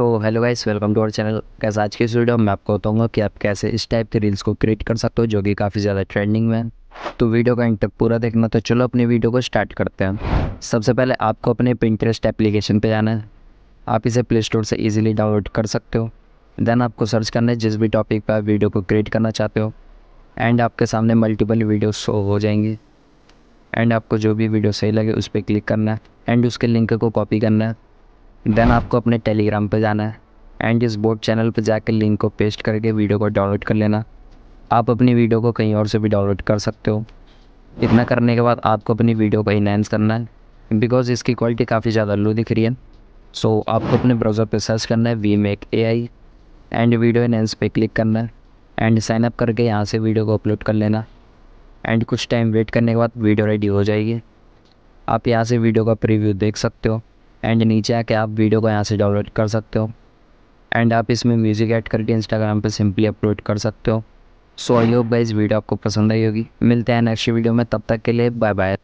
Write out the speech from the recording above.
तो hello guys welcome to our channel कैसे आज के इस वीडियो में मैं आपको बताऊंगा कि आप कैसे इस टाइप के रील्स को क्रिएट कर सकते हो जो कि काफ़ी ज़्यादा ट्रेंडिंग में है तो वीडियो का एंड तक पूरा देखना तो चलो अपने वीडियो को स्टार्ट करते हैं सबसे पहले आपको अपने पिंटरेस्ट एप्लीकेशन पर जाना है आप इसे प्ले स्टोर से ईजिली डाउनलोड कर सकते हो देन आपको सर्च करना है जिस भी टॉपिक पर आप वीडियो को क्रिएट करना चाहते हो एंड आपके सामने मल्टीपल वीडियो शो हो जाएंगी एंड आपको जो भी वीडियो सही लगे उस पर क्लिक करना है एंड उसके लिंक को कॉपी करना है देन आपको अपने टेलीग्राम पर जाना है एंड इस बोर्ड चैनल पर जाकर लिंक को पेस्ट करके वीडियो को डाउनलोड कर लेना आप अपनी वीडियो को कहीं और से भी डाउनलोड कर सकते हो इतना करने के बाद आपको अपनी वीडियो को इनहेंस करना है बिकॉज़ इसकी क्वालिटी काफ़ी ज़्यादा लो दिख रही है सो so, आपको अपने ब्राउज़र पर सर्च करना है V make A I and video enhance पे क्लिक करना है एंड साइन अप करके यहाँ से वीडियो को अपलोड कर लेना एंड कुछ टाइम वेट करने के बाद वीडियो रेडी हो जाएगी आप यहाँ से वीडियो का प्रीव्यू देख सकते हो एंड नीचे आके आप वीडियो को यहाँ से डाउनलोड कर सकते हो एंड आप इसमें म्यूज़िक ऐड करके इंस्टाग्राम पर सिंपली अपलोड कर सकते हो so I hope guys video आपको पसंद आई होगी मिलते हैं नेक्स्ट वीडियो में तब तक के लिए बाय बाय